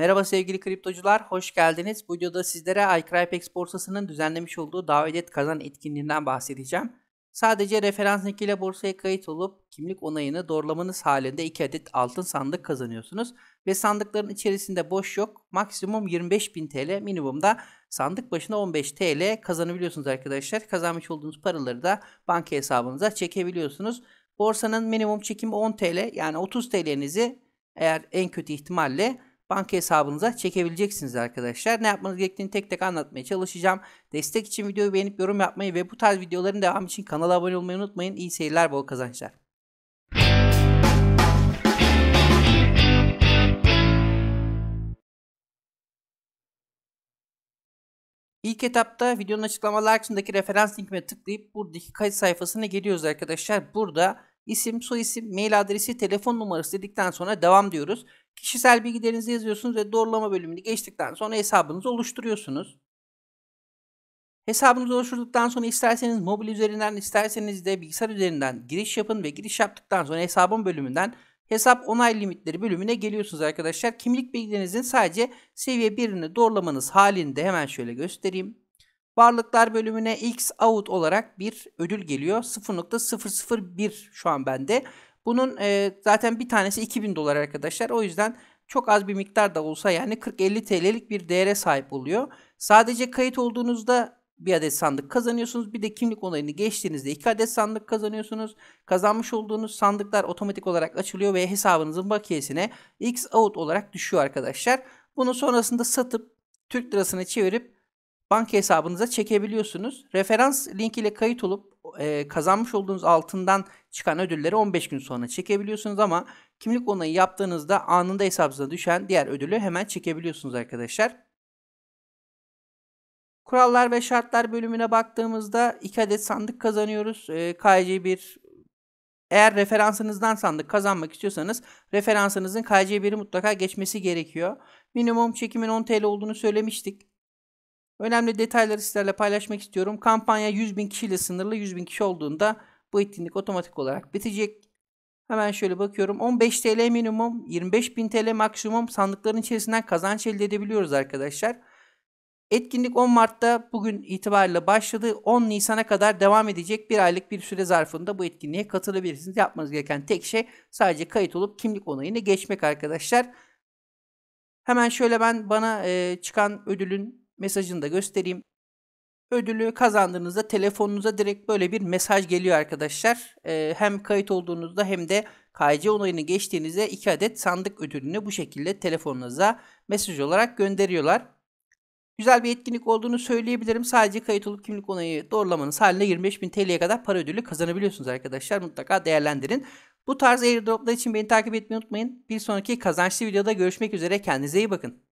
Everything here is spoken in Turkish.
Merhaba sevgili kriptocular, hoş geldiniz. Bu videoda sizlere iCrypex borsasının düzenlemiş olduğu davet kazan etkinliğinden bahsedeceğim. Sadece referans linkiyle borsaya kayıt olup kimlik onayını doğrulamanız halinde 2 adet altın sandık kazanıyorsunuz. Ve sandıkların içerisinde boş yok. Maksimum 25.000 TL, minimumda sandık başına 15 TL kazanabiliyorsunuz arkadaşlar. Kazanmış olduğunuz paraları da banka hesabınıza çekebiliyorsunuz. Borsanın minimum çekimi 10 TL yani 30 TL'nizi eğer en kötü ihtimalle banka hesabınıza çekebileceksiniz arkadaşlar. Ne yapmanız gerektiğini tek tek anlatmaya çalışacağım. Destek için videoyu beğenip yorum yapmayı ve bu tarz videoların devamı için kanala abone olmayı unutmayın. İyi seyirler, bol kazançlar. İlk etapta videonun açıklamalar kısmındaki referans linkime tıklayıp buradaki kayıt sayfasına geliyoruz arkadaşlar. Burada isim, soyisim, mail adresi, telefon numarası dedikten sonra devam diyoruz. Kişisel bilgilerinizi yazıyorsunuz ve doğrulama bölümünü geçtikten sonra hesabınızı oluşturuyorsunuz. Hesabınızı oluşturduktan sonra isterseniz mobil üzerinden isterseniz de bilgisayar üzerinden giriş yapın ve giriş yaptıktan sonra hesabın bölümünden hesap onay limitleri bölümüne geliyorsunuz arkadaşlar. Kimlik bilgilerinizin sadece seviye 1'ini doğrulamanız halinde hemen şöyle göstereyim. Varlıklar bölümüne X out olarak bir ödül geliyor. 0.001 şu an bende. Bunun e, zaten bir tanesi 2000 dolar arkadaşlar. O yüzden çok az bir miktar da olsa yani 40-50 TL'lik bir değere sahip oluyor. Sadece kayıt olduğunuzda bir adet sandık kazanıyorsunuz. Bir de kimlik onayını geçtiğinizde iki adet sandık kazanıyorsunuz. Kazanmış olduğunuz sandıklar otomatik olarak açılıyor ve hesabınızın bakiyesine X out olarak düşüyor arkadaşlar. Bunu sonrasında satıp Türk lirasına çevirip banka hesabınıza çekebiliyorsunuz. Referans link ile kayıt olup e, kazanmış olduğunuz altından çıkan ödülleri 15 gün sonra çekebiliyorsunuz ama kimlik onayı yaptığınızda anında hesabınıza düşen diğer ödülü hemen çekebiliyorsunuz arkadaşlar. Kurallar ve şartlar bölümüne baktığımızda 2 adet sandık kazanıyoruz. E, KC1 eğer referansınızdan sandık kazanmak istiyorsanız referansınızın KC1'i mutlaka geçmesi gerekiyor. Minimum çekimin 10 TL olduğunu söylemiştik. Önemli detayları sizlerle paylaşmak istiyorum. Kampanya 100.000 kişiyle sınırlı. 100.000 kişi olduğunda bu etkinlik otomatik olarak bitecek. Hemen şöyle bakıyorum. 15 TL minimum, 25.000 TL maksimum sandıkların içerisinden kazanç elde edebiliyoruz arkadaşlar. Etkinlik 10 Mart'ta bugün itibariyle başladı. 10 Nisan'a kadar devam edecek bir aylık bir süre zarfında bu etkinliğe katılabilirsiniz. Yapmanız gereken tek şey sadece kayıt olup kimlik onayını geçmek arkadaşlar. Hemen şöyle ben bana çıkan ödülün mesajını da göstereyim. Ödülü kazandığınızda telefonunuza direkt böyle bir mesaj geliyor arkadaşlar. Ee, hem kayıt olduğunuzda hem de KC onayını geçtiğinizde 2 adet sandık ödülünü bu şekilde telefonunuza mesaj olarak gönderiyorlar. Güzel bir etkinlik olduğunu söyleyebilirim. Sadece kayıt olup kimlik onayı doğrulamanız halinde 25.000 TL'ye kadar para ödülü kazanabiliyorsunuz arkadaşlar. Mutlaka değerlendirin. Bu tarz airdroplar için beni takip etmeyi unutmayın. Bir sonraki kazançlı videoda görüşmek üzere. Kendinize iyi bakın.